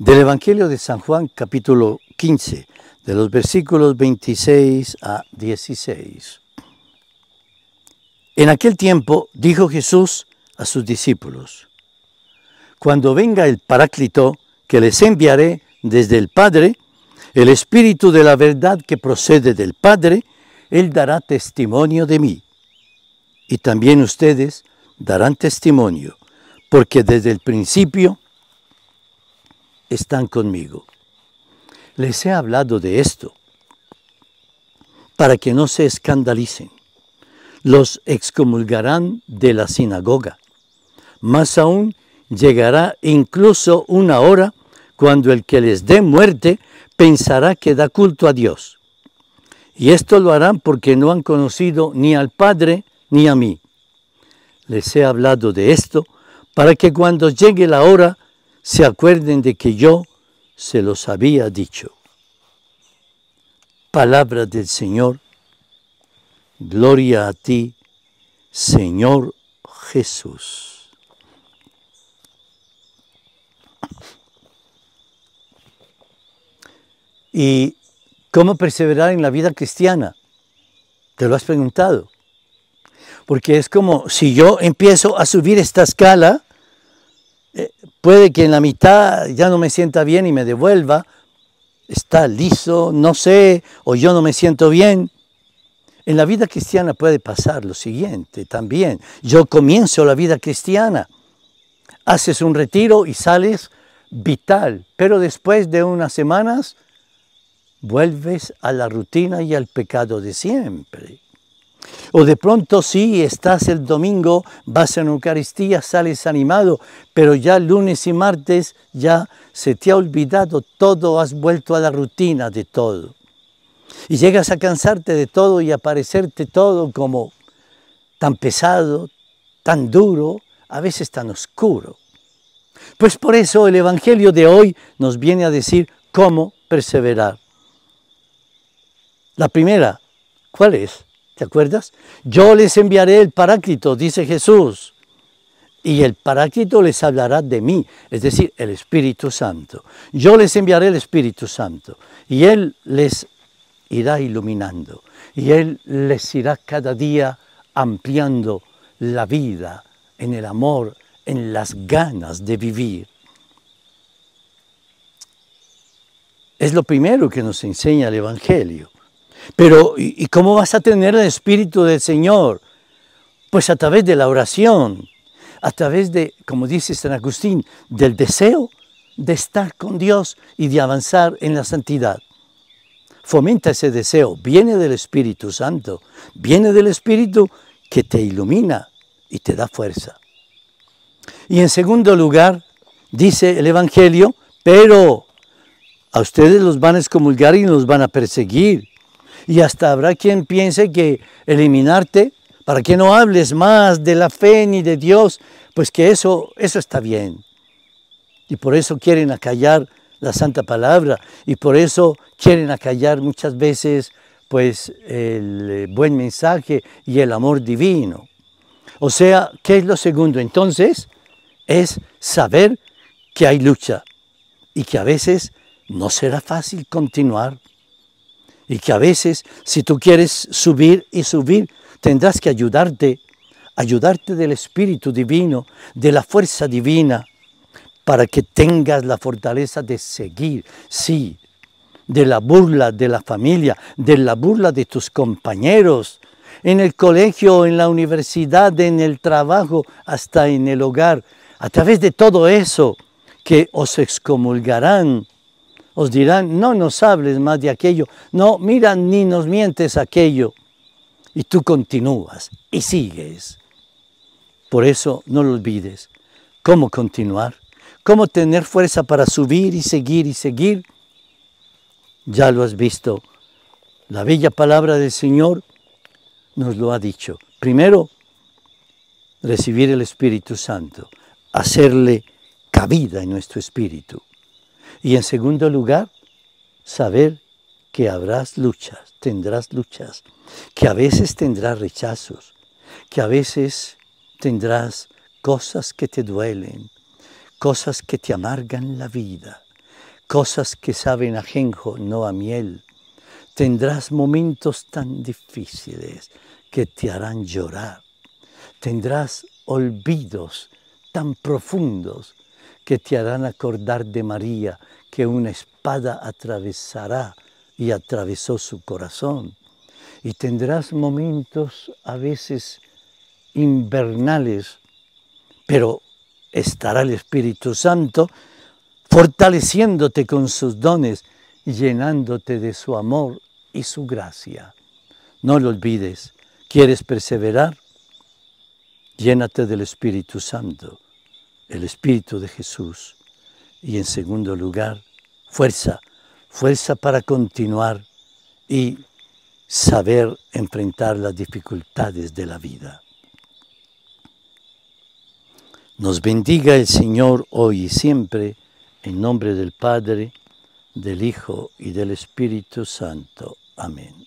Del Evangelio de San Juan capítulo 15, de los versículos 26 a 16. En aquel tiempo dijo Jesús a sus discípulos, Cuando venga el Paráclito que les enviaré desde el Padre, el Espíritu de la verdad que procede del Padre, Él dará testimonio de mí. Y también ustedes darán testimonio, porque desde el principio están conmigo. Les he hablado de esto para que no se escandalicen. Los excomulgarán de la sinagoga. Más aún, llegará incluso una hora cuando el que les dé muerte pensará que da culto a Dios. Y esto lo harán porque no han conocido ni al Padre ni a mí. Les he hablado de esto para que cuando llegue la hora se acuerden de que yo se los había dicho. Palabra del Señor, gloria a ti, Señor Jesús. ¿Y cómo perseverar en la vida cristiana? ¿Te lo has preguntado? Porque es como si yo empiezo a subir esta escala, Puede que en la mitad ya no me sienta bien y me devuelva. Está liso, no sé, o yo no me siento bien. En la vida cristiana puede pasar lo siguiente también. Yo comienzo la vida cristiana, haces un retiro y sales vital, pero después de unas semanas vuelves a la rutina y al pecado de siempre. O de pronto sí, estás el domingo, vas en Eucaristía, sales animado, pero ya lunes y martes ya se te ha olvidado todo, has vuelto a la rutina de todo. Y llegas a cansarte de todo y a parecerte todo como tan pesado, tan duro, a veces tan oscuro. Pues por eso el Evangelio de hoy nos viene a decir cómo perseverar. La primera, ¿cuál es? ¿Te acuerdas? Yo les enviaré el paráclito, dice Jesús. Y el paráclito les hablará de mí, es decir, el Espíritu Santo. Yo les enviaré el Espíritu Santo y Él les irá iluminando y Él les irá cada día ampliando la vida en el amor, en las ganas de vivir. Es lo primero que nos enseña el Evangelio. Pero ¿y cómo vas a tener el Espíritu del Señor? Pues a través de la oración, a través de, como dice San Agustín, del deseo de estar con Dios y de avanzar en la santidad. Fomenta ese deseo, viene del Espíritu Santo, viene del Espíritu que te ilumina y te da fuerza. Y en segundo lugar, dice el Evangelio, pero a ustedes los van a excomulgar y los van a perseguir y hasta habrá quien piense que eliminarte, para que no hables más de la fe ni de Dios, pues que eso, eso está bien. Y por eso quieren acallar la santa palabra y por eso quieren acallar muchas veces pues el eh, buen mensaje y el amor divino. O sea, ¿qué es lo segundo? Entonces, es saber que hay lucha y que a veces no será fácil continuar y que a veces si tú quieres subir y subir, tendrás que ayudarte, ayudarte del Espíritu Divino, de la fuerza divina, para que tengas la fortaleza de seguir, sí, de la burla de la familia, de la burla de tus compañeros, en el colegio, en la universidad, en el trabajo, hasta en el hogar, a través de todo eso que os excomulgarán os dirán, no nos hables más de aquello, no, miran ni nos mientes aquello. Y tú continúas y sigues. Por eso no lo olvides. ¿Cómo continuar? ¿Cómo tener fuerza para subir y seguir y seguir? Ya lo has visto. La bella palabra del Señor nos lo ha dicho. Primero, recibir el Espíritu Santo, hacerle cabida en nuestro espíritu. Y en segundo lugar, saber que habrás luchas, tendrás luchas, que a veces tendrás rechazos, que a veces tendrás cosas que te duelen, cosas que te amargan la vida, cosas que saben a no a miel. Tendrás momentos tan difíciles que te harán llorar. Tendrás olvidos tan profundos que te harán acordar de María, que una espada atravesará y atravesó su corazón. Y tendrás momentos a veces invernales, pero estará el Espíritu Santo fortaleciéndote con sus dones, llenándote de su amor y su gracia. No lo olvides, ¿quieres perseverar? Llénate del Espíritu Santo el Espíritu de Jesús. Y en segundo lugar, fuerza, fuerza para continuar y saber enfrentar las dificultades de la vida. Nos bendiga el Señor hoy y siempre, en nombre del Padre, del Hijo y del Espíritu Santo. Amén.